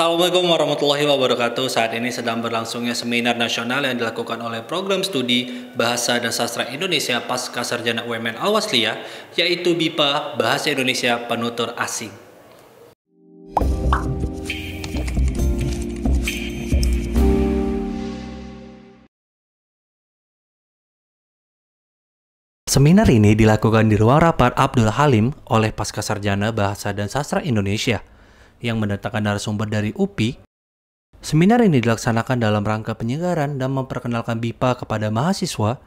Assalamualaikum warahmatullahi wabarakatuh. Saat ini sedang berlangsungnya seminar nasional yang dilakukan oleh program studi Bahasa dan Sastra Indonesia Pasca Sarjana UMN Alwaslia, yaitu BIPA Bahasa Indonesia Penutur Asing. Seminar ini dilakukan di ruang rapat Abdul Halim oleh Pasca Sarjana Bahasa dan Sastra Indonesia yang mendatangkan narasumber dari UPI, seminar ini dilaksanakan dalam rangka penyegaran dan memperkenalkan BIPA kepada mahasiswa.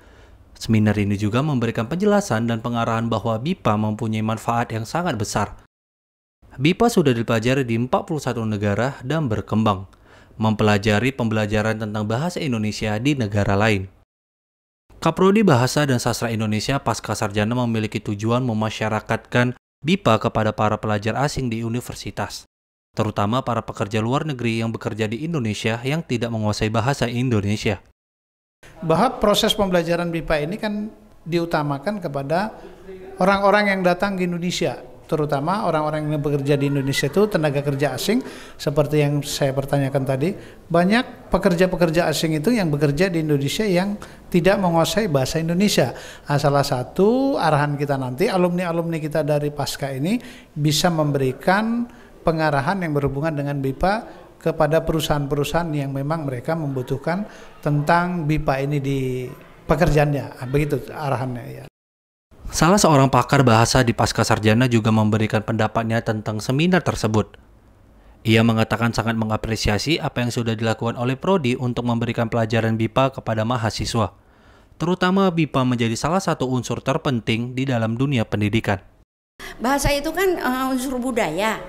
Seminar ini juga memberikan penjelasan dan pengarahan bahwa BIPA mempunyai manfaat yang sangat besar. BIPA sudah dipelajari di 41 negara dan berkembang, mempelajari pembelajaran tentang bahasa Indonesia di negara lain. Kaprodi Bahasa dan Sastra Indonesia pasca sarjana memiliki tujuan memasyarakatkan BIPA kepada para pelajar asing di universitas terutama para pekerja luar negeri yang bekerja di Indonesia yang tidak menguasai bahasa Indonesia. Bahwa proses pembelajaran BIPA ini kan diutamakan kepada orang-orang yang datang ke Indonesia, terutama orang-orang yang bekerja di Indonesia itu tenaga kerja asing, seperti yang saya pertanyakan tadi, banyak pekerja-pekerja asing itu yang bekerja di Indonesia yang tidak menguasai bahasa Indonesia. Nah, salah satu arahan kita nanti alumni-alumni kita dari pasca ini bisa memberikan pengarahan yang berhubungan dengan BIPA kepada perusahaan-perusahaan yang memang mereka membutuhkan tentang BIPA ini di pekerjaannya. Ah, begitu arahannya ya. Salah seorang pakar bahasa di pasca sarjana juga memberikan pendapatnya tentang seminar tersebut. Ia mengatakan sangat mengapresiasi apa yang sudah dilakukan oleh Prodi untuk memberikan pelajaran BIPA kepada mahasiswa. Terutama BIPA menjadi salah satu unsur terpenting di dalam dunia pendidikan. Bahasa itu kan uh, unsur budaya.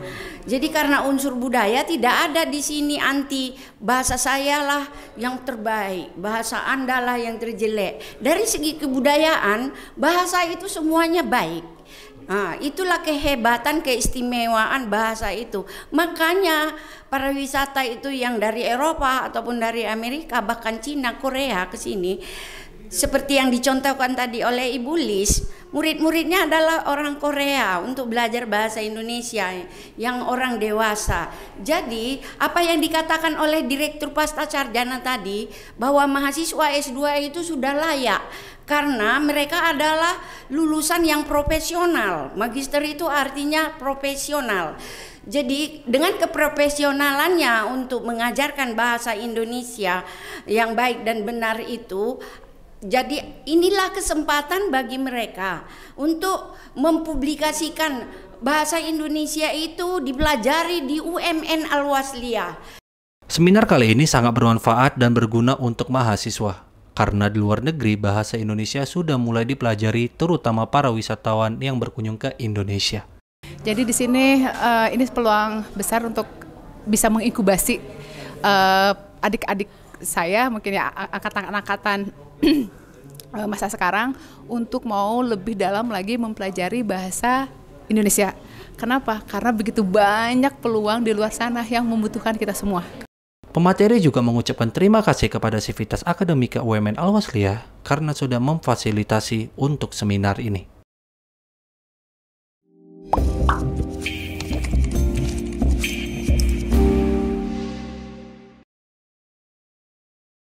Jadi karena unsur budaya tidak ada di sini anti bahasa saya lah yang terbaik, bahasa Anda lah yang terjelek. Dari segi kebudayaan, bahasa itu semuanya baik. Nah, itulah kehebatan keistimewaan bahasa itu. Makanya para wisata itu yang dari Eropa ataupun dari Amerika bahkan Cina, Korea ke sini seperti yang dicontohkan tadi oleh Ibu Lis, murid-muridnya adalah orang Korea untuk belajar bahasa Indonesia yang orang dewasa. Jadi, apa yang dikatakan oleh Direktur Pasta Sarjana tadi bahwa mahasiswa S2 itu sudah layak karena mereka adalah lulusan yang profesional. Magister itu artinya profesional. Jadi dengan keprofesionalannya untuk mengajarkan bahasa Indonesia yang baik dan benar itu jadi inilah kesempatan bagi mereka untuk mempublikasikan bahasa Indonesia itu dipelajari di UMN Al-Wasliyah. Seminar kali ini sangat bermanfaat dan berguna untuk mahasiswa karena di luar negeri bahasa Indonesia sudah mulai dipelajari terutama para wisatawan yang berkunjung ke Indonesia. Jadi di sini uh, ini peluang besar untuk bisa mengikubasi eh, adik-adik uh, saya mungkin ya angkatan-angkatan Eh, masa sekarang untuk mau lebih dalam lagi mempelajari bahasa Indonesia. Kenapa? Karena begitu banyak peluang di luar sana yang membutuhkan kita semua. Pemateri juga mengucapkan terima kasih kepada Sivitas Akademika UMN al karena sudah memfasilitasi untuk seminar ini.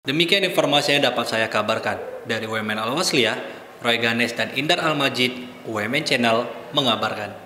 Demikian informasi yang dapat saya kabarkan. Dari Women Al-Wasliyah, Roy Ganes dan Indar Al-Majid, Women Channel mengabarkan.